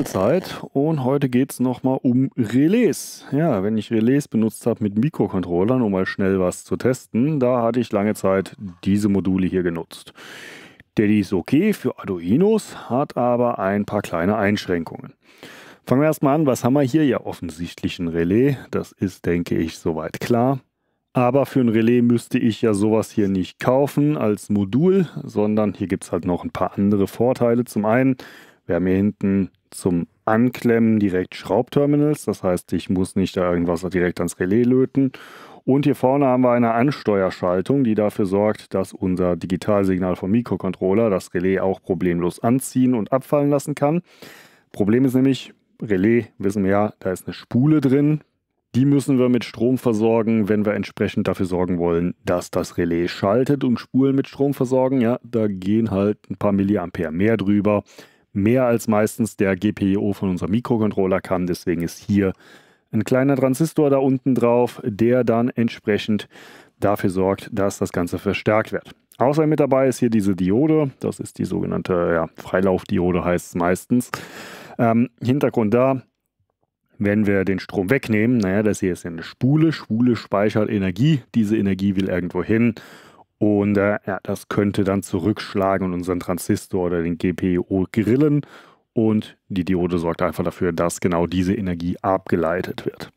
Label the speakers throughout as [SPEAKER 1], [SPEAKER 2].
[SPEAKER 1] Wechselzeit und heute geht es nochmal um Relais. Ja, wenn ich Relais benutzt habe mit Mikrocontrollern, um mal schnell was zu testen, da hatte ich lange Zeit diese Module hier genutzt. Der ist okay für Arduinos, hat aber ein paar kleine Einschränkungen. Fangen wir erstmal an, was haben wir hier? Ja, offensichtlich ein Relais, das ist, denke ich, soweit klar. Aber für ein Relais müsste ich ja sowas hier nicht kaufen als Modul, sondern hier gibt es halt noch ein paar andere Vorteile. Zum einen, wir haben hier hinten zum Anklemmen direkt Schraubterminals. Das heißt, ich muss nicht da irgendwas direkt ans Relais löten. Und hier vorne haben wir eine Ansteuerschaltung, die dafür sorgt, dass unser Digitalsignal vom Mikrocontroller das Relais auch problemlos anziehen und abfallen lassen kann. Problem ist nämlich, Relais, wissen wir ja, da ist eine Spule drin. Die müssen wir mit Strom versorgen, wenn wir entsprechend dafür sorgen wollen, dass das Relais schaltet und Spulen mit Strom versorgen. Ja, da gehen halt ein paar Milliampere mehr drüber mehr als meistens der GPIO von unserem Mikrocontroller kann. Deswegen ist hier ein kleiner Transistor da unten drauf, der dann entsprechend dafür sorgt, dass das Ganze verstärkt wird. Außerdem mit dabei ist hier diese Diode. Das ist die sogenannte ja, Freilaufdiode, heißt es meistens. Ähm, Hintergrund da, wenn wir den Strom wegnehmen, naja, das hier ist ja eine Spule. Spule speichert Energie. Diese Energie will irgendwo hin und äh, ja, das könnte dann zurückschlagen und unseren Transistor oder den GPU grillen. Und die Diode sorgt einfach dafür, dass genau diese Energie abgeleitet wird.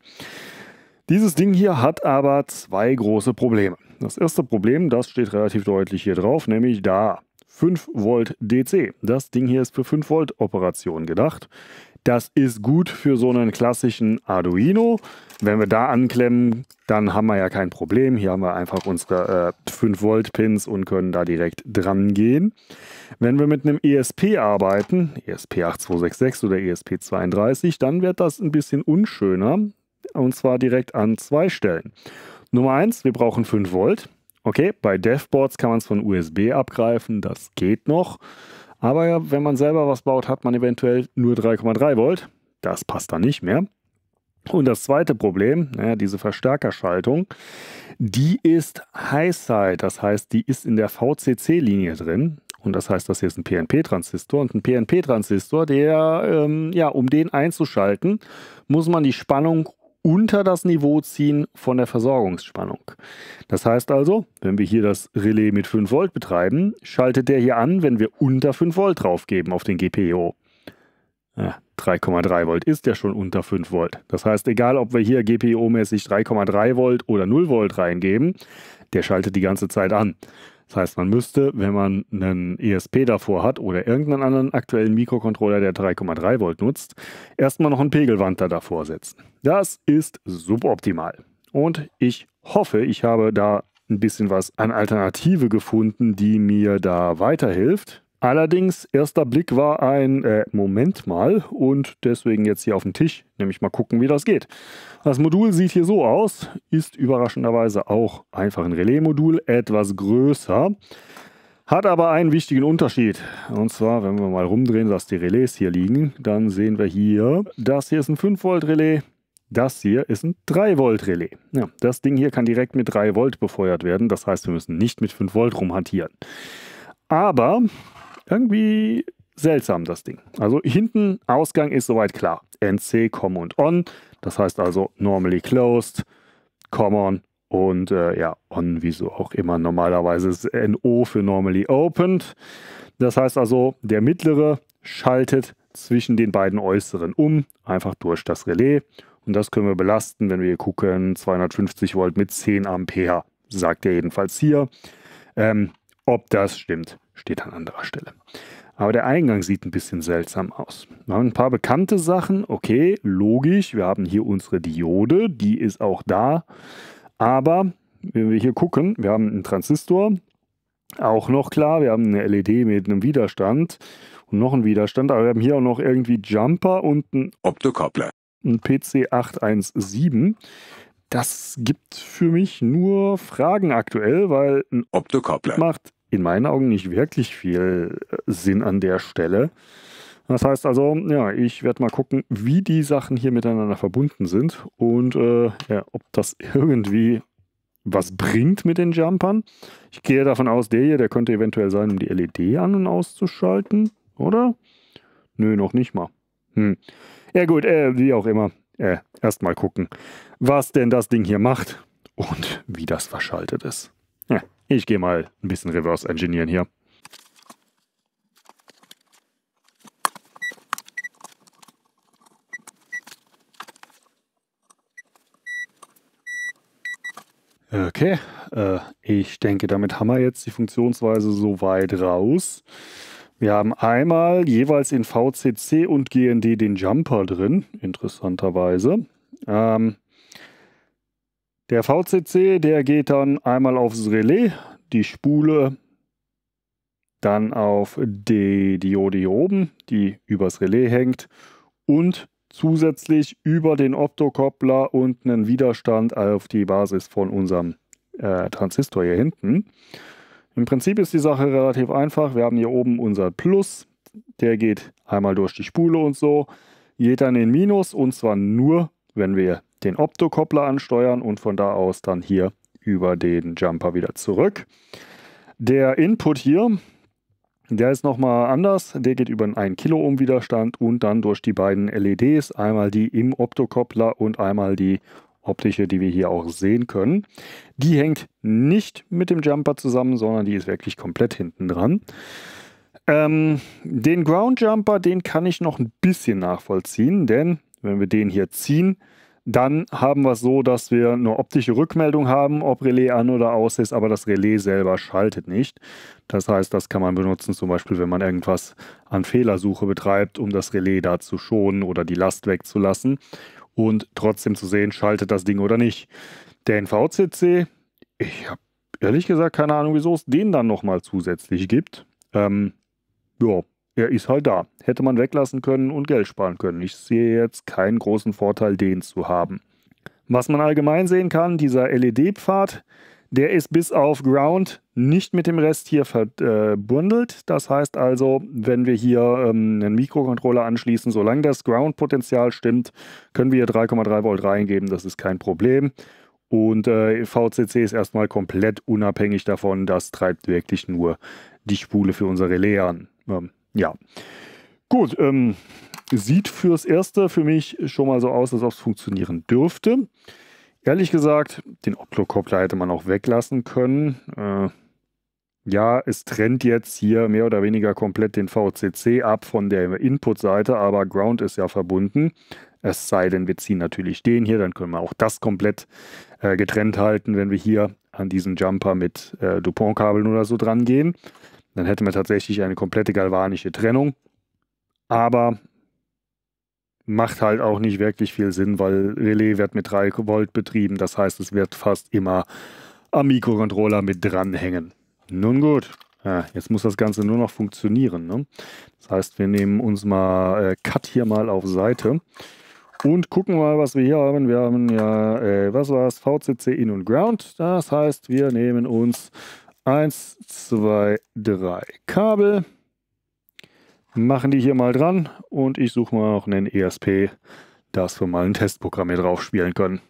[SPEAKER 1] Dieses Ding hier hat aber zwei große Probleme. Das erste Problem, das steht relativ deutlich hier drauf, nämlich da 5 Volt DC. Das Ding hier ist für 5 Volt Operationen gedacht. Das ist gut für so einen klassischen Arduino. Wenn wir da anklemmen, dann haben wir ja kein Problem. Hier haben wir einfach unsere äh, 5-Volt-Pins und können da direkt dran gehen. Wenn wir mit einem ESP arbeiten, ESP8266 oder ESP32, dann wird das ein bisschen unschöner. Und zwar direkt an zwei Stellen. Nummer eins, wir brauchen 5 Volt. Okay, bei DevBoards kann man es von USB abgreifen, das geht noch. Aber wenn man selber was baut, hat man eventuell nur 3,3 Volt. Das passt dann nicht mehr. Und das zweite Problem, ja, diese Verstärkerschaltung, die ist High-Side, das heißt, die ist in der VCC-Linie drin. Und das heißt, das hier ist ein PNP-Transistor. Und ein PNP-Transistor, der, ähm, ja, um den einzuschalten, muss man die Spannung unter das Niveau ziehen von der Versorgungsspannung. Das heißt also, wenn wir hier das Relais mit 5 Volt betreiben, schaltet der hier an, wenn wir unter 5 Volt draufgeben auf den GPIO. E 3,3 ah, Volt ist ja schon unter 5 Volt. Das heißt, egal ob wir hier GPIO-mäßig e 3,3 Volt oder 0 Volt reingeben, der schaltet die ganze Zeit an. Das heißt, man müsste, wenn man einen ESP davor hat oder irgendeinen anderen aktuellen Mikrocontroller, der 3,3 Volt nutzt, erstmal noch einen Pegelwandler davor setzen. Das ist suboptimal. Und ich hoffe, ich habe da ein bisschen was an Alternative gefunden, die mir da weiterhilft. Allerdings, erster Blick war ein äh, Moment mal und deswegen jetzt hier auf dem Tisch, nämlich mal gucken, wie das geht. Das Modul sieht hier so aus, ist überraschenderweise auch einfach ein Relais-Modul, etwas größer, hat aber einen wichtigen Unterschied. Und zwar, wenn wir mal rumdrehen, dass die Relais hier liegen, dann sehen wir hier, das hier ist ein 5-Volt-Relais, das hier ist ein 3-Volt-Relais. Ja, das Ding hier kann direkt mit 3 Volt befeuert werden, das heißt, wir müssen nicht mit 5 Volt rumhantieren. Aber irgendwie seltsam, das Ding. Also hinten Ausgang ist soweit klar. NC, Common und On. Das heißt also normally closed, Common und äh, ja, On, wieso auch immer. Normalerweise ist NO für normally opened. Das heißt also, der mittlere schaltet zwischen den beiden äußeren um, einfach durch das Relais. Und das können wir belasten, wenn wir hier gucken, 250 Volt mit 10 Ampere, sagt er jedenfalls hier. Ähm, ob das stimmt steht an anderer Stelle. Aber der Eingang sieht ein bisschen seltsam aus. Wir haben ein paar bekannte Sachen. Okay, logisch. Wir haben hier unsere Diode, die ist auch da. Aber wenn wir hier gucken, wir haben einen Transistor, auch noch klar. Wir haben eine LED mit einem Widerstand und noch einen Widerstand. Aber wir haben hier auch noch irgendwie Jumper und einen Optokoppler. Ein PC817. Das gibt für mich nur Fragen aktuell, weil ein Optokoppler macht in meinen Augen nicht wirklich viel äh, Sinn an der Stelle. Das heißt also, ja, ich werde mal gucken, wie die Sachen hier miteinander verbunden sind und äh, ja, ob das irgendwie was bringt mit den Jumpern. Ich gehe davon aus, der hier, der könnte eventuell sein, um die LED an- und auszuschalten, oder? Nö, noch nicht mal. Hm. Ja gut, äh, wie auch immer. Äh, Erstmal gucken, was denn das Ding hier macht und wie das verschaltet ist. Ich gehe mal ein bisschen reverse engineeren hier. Okay, äh, ich denke, damit haben wir jetzt die Funktionsweise so weit raus. Wir haben einmal jeweils in VCC und GND den Jumper drin, interessanterweise. Ähm, der VCC, der geht dann einmal aufs Relais, die Spule, dann auf die Diode hier oben, die übers Relais hängt und zusätzlich über den Optokoppler und einen Widerstand auf die Basis von unserem äh, Transistor hier hinten. Im Prinzip ist die Sache relativ einfach. Wir haben hier oben unser Plus, der geht einmal durch die Spule und so, geht dann in Minus und zwar nur, wenn wir den Optokoppler ansteuern und von da aus dann hier über den Jumper wieder zurück. Der Input hier, der ist nochmal anders. Der geht über einen 1 Kilo Ohm Widerstand und dann durch die beiden LEDs, einmal die im Optokoppler und einmal die optische, die wir hier auch sehen können. Die hängt nicht mit dem Jumper zusammen, sondern die ist wirklich komplett hinten dran. Ähm, den Ground Jumper, den kann ich noch ein bisschen nachvollziehen, denn wenn wir den hier ziehen, dann haben wir es so, dass wir eine optische Rückmeldung haben, ob Relais an oder aus ist, aber das Relais selber schaltet nicht. Das heißt, das kann man benutzen, zum Beispiel, wenn man irgendwas an Fehlersuche betreibt, um das Relais da zu schonen oder die Last wegzulassen und trotzdem zu sehen, schaltet das Ding oder nicht. Der NVCC, ich habe ehrlich gesagt keine Ahnung, wieso es den dann nochmal zusätzlich gibt. Ähm, ja, er ist halt da. Hätte man weglassen können und Geld sparen können. Ich sehe jetzt keinen großen Vorteil, den zu haben. Was man allgemein sehen kann, dieser LED-Pfad, der ist bis auf Ground nicht mit dem Rest hier verbundelt. Das heißt also, wenn wir hier ähm, einen Mikrocontroller anschließen, solange das Ground-Potenzial stimmt, können wir hier 3,3 Volt reingeben. Das ist kein Problem. Und äh, VCC ist erstmal komplett unabhängig davon. Das treibt wirklich nur die Spule für unser Relais an. Ähm, ja. Gut, ähm, sieht fürs Erste für mich schon mal so aus, als ob es funktionieren dürfte. Ehrlich gesagt, den Optokoppler hätte man auch weglassen können. Äh, ja, es trennt jetzt hier mehr oder weniger komplett den VCC ab von der Input-Seite, aber Ground ist ja verbunden. Es sei denn, wir ziehen natürlich den hier, dann können wir auch das komplett äh, getrennt halten, wenn wir hier an diesen Jumper mit äh, Dupont-Kabeln oder so dran gehen. Dann hätten wir tatsächlich eine komplette galvanische Trennung. Aber macht halt auch nicht wirklich viel Sinn, weil Relais wird mit 3 Volt betrieben. Das heißt, es wird fast immer am Mikrocontroller mit dranhängen. Nun gut, ja, jetzt muss das Ganze nur noch funktionieren. Ne? Das heißt, wir nehmen uns mal äh, Cut hier mal auf Seite und gucken mal, was wir hier haben. Wir haben ja, äh, was war es? VCC In und Ground. Das heißt, wir nehmen uns 1, 2, 3 Kabel. Machen die hier mal dran und ich suche mal noch einen ESP, dass wir mal ein Testprogramm hier drauf spielen können.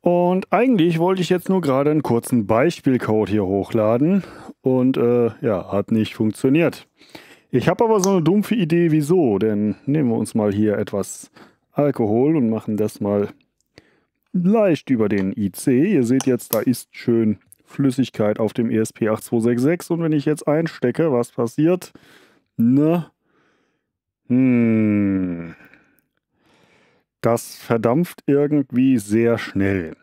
[SPEAKER 1] Und eigentlich wollte ich jetzt nur gerade einen kurzen Beispielcode hier hochladen und äh, ja, hat nicht funktioniert. Ich habe aber so eine dumpfe Idee, wieso, denn nehmen wir uns mal hier etwas Alkohol und machen das mal leicht über den IC. Ihr seht jetzt, da ist schön Flüssigkeit auf dem ESP8266. Und wenn ich jetzt einstecke, was passiert? Ne? Hm. Das verdampft irgendwie sehr schnell.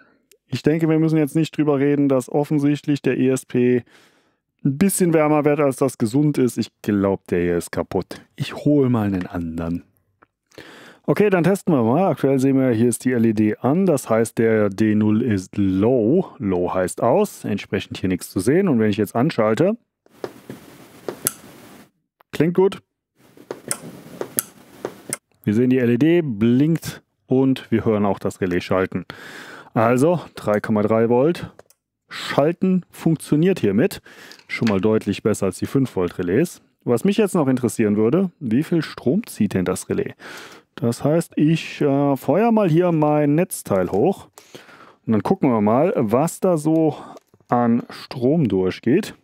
[SPEAKER 1] Ich denke, wir müssen jetzt nicht drüber reden, dass offensichtlich der ESP ein bisschen wärmer wird, als das gesund ist. Ich glaube, der hier ist kaputt. Ich hole mal einen anderen. Okay, dann testen wir mal. Aktuell sehen wir, hier ist die LED an. Das heißt, der D0 ist low. Low heißt aus. Entsprechend hier nichts zu sehen. Und wenn ich jetzt anschalte, klingt gut. Wir sehen, die LED blinkt und wir hören auch das Relais schalten. Also 3,3 Volt. Schalten funktioniert hiermit. Schon mal deutlich besser als die 5 Volt Relais. Was mich jetzt noch interessieren würde, wie viel Strom zieht denn das Relais? Das heißt, ich äh, feuer mal hier mein Netzteil hoch und dann gucken wir mal, was da so an Strom durchgeht.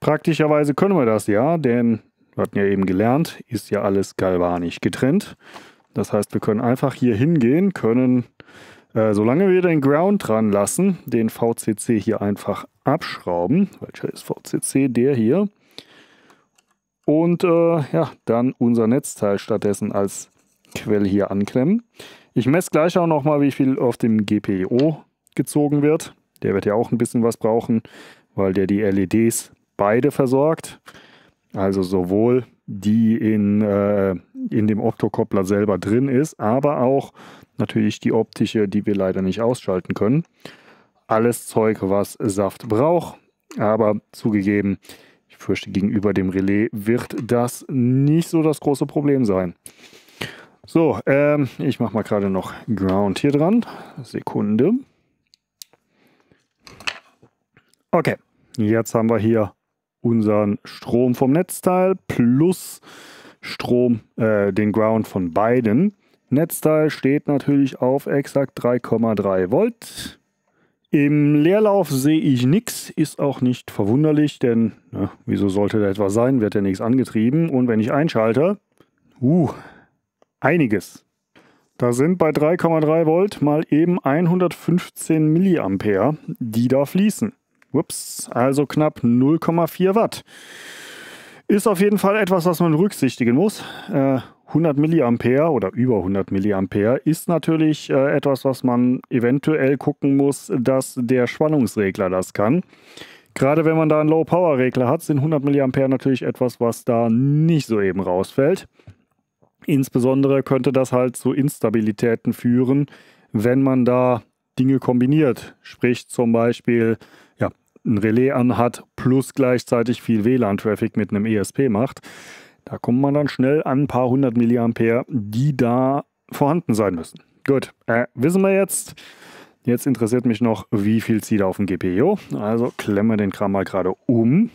[SPEAKER 1] Praktischerweise können wir das ja, denn wir hatten ja eben gelernt, ist ja alles galvanisch getrennt. Das heißt, wir können einfach hier hingehen, können, äh, solange wir den Ground dran lassen, den VCC hier einfach abschrauben. Welcher ist VCC? Der hier und äh, ja, dann unser Netzteil stattdessen als Quelle hier anklemmen. Ich messe gleich auch nochmal, wie viel auf dem GPIO e gezogen wird. Der wird ja auch ein bisschen was brauchen, weil der die LEDs beide versorgt. Also sowohl die in, äh, in dem Optokoppler selber drin ist, aber auch natürlich die optische, die wir leider nicht ausschalten können. Alles Zeug, was Saft braucht, aber zugegeben, fürchte, gegenüber dem Relais wird das nicht so das große Problem sein. So, ähm, ich mache mal gerade noch Ground hier dran. Sekunde. Okay, jetzt haben wir hier unseren Strom vom Netzteil plus Strom, äh, den Ground von beiden. Netzteil steht natürlich auf exakt 3,3 Volt. Im Leerlauf sehe ich nichts, ist auch nicht verwunderlich, denn na, wieso sollte da etwas sein, wird ja nichts angetrieben. Und wenn ich einschalte, uh, einiges. Da sind bei 3,3 Volt mal eben 115 Milliampere, die da fließen. Ups, also knapp 0,4 Watt. Ist auf jeden Fall etwas, was man berücksichtigen muss. Äh, 100 Milliampere oder über 100 Milliampere ist natürlich äh, etwas, was man eventuell gucken muss, dass der Spannungsregler das kann. Gerade wenn man da einen Low-Power-Regler hat, sind 100 Milliampere natürlich etwas, was da nicht so eben rausfällt. Insbesondere könnte das halt zu Instabilitäten führen, wenn man da Dinge kombiniert. Sprich zum Beispiel ja, ein Relais anhat plus gleichzeitig viel WLAN-Traffic mit einem ESP macht da kommt man dann schnell an ein paar hundert Milliampere, die da vorhanden sein müssen. Gut, äh, wissen wir jetzt. Jetzt interessiert mich noch, wie viel zieht er auf dem GPIO. E also klemmen wir den Kram mal gerade um.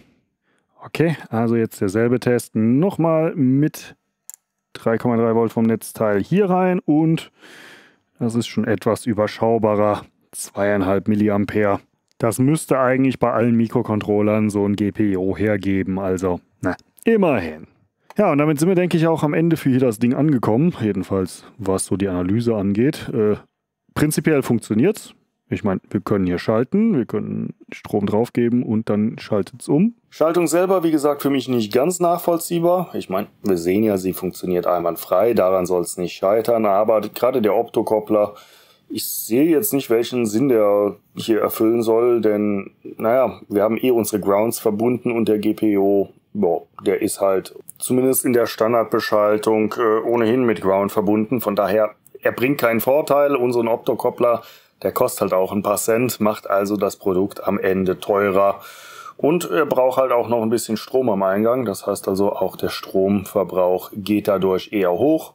[SPEAKER 1] Okay, also jetzt derselbe Test nochmal mit 3,3 Volt vom Netzteil hier rein und das ist schon etwas überschaubarer. 2,5 Milliampere. Das müsste eigentlich bei allen Mikrocontrollern so ein GPIO e hergeben, also na, immerhin. Ja, und damit sind wir, denke ich, auch am Ende für hier das Ding angekommen. Jedenfalls, was so die Analyse angeht. Äh, prinzipiell es. Ich meine, wir können hier schalten, wir können Strom draufgeben und dann schaltet es um. Schaltung selber, wie gesagt, für mich nicht ganz nachvollziehbar. Ich meine, wir sehen ja, sie funktioniert einwandfrei, daran soll es nicht scheitern, aber gerade der Optokoppler, ich sehe jetzt nicht, welchen Sinn der hier erfüllen soll, denn, naja, wir haben eh unsere Grounds verbunden und der GPO boah, der ist halt zumindest in der Standardbeschaltung äh, ohnehin mit Ground verbunden. Von daher, er bringt keinen Vorteil. Unseren Optokoppler, der kostet halt auch ein paar Cent, macht also das Produkt am Ende teurer. Und er braucht halt auch noch ein bisschen Strom am Eingang. Das heißt also, auch der Stromverbrauch geht dadurch eher hoch.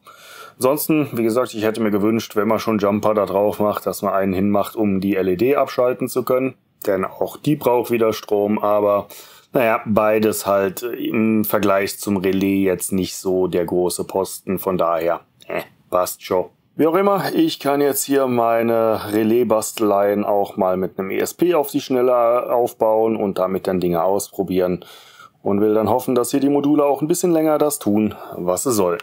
[SPEAKER 1] Ansonsten, wie gesagt, ich hätte mir gewünscht, wenn man schon Jumper da drauf macht, dass man einen hinmacht, um die LED abschalten zu können. Denn auch die braucht wieder Strom, aber naja, beides halt im Vergleich zum Relais jetzt nicht so der große Posten, von daher, äh, passt schon. Wie auch immer, ich kann jetzt hier meine Relais-Basteleien auch mal mit einem ESP auf die Schnelle aufbauen und damit dann Dinge ausprobieren und will dann hoffen, dass hier die Module auch ein bisschen länger das tun, was sie sollen.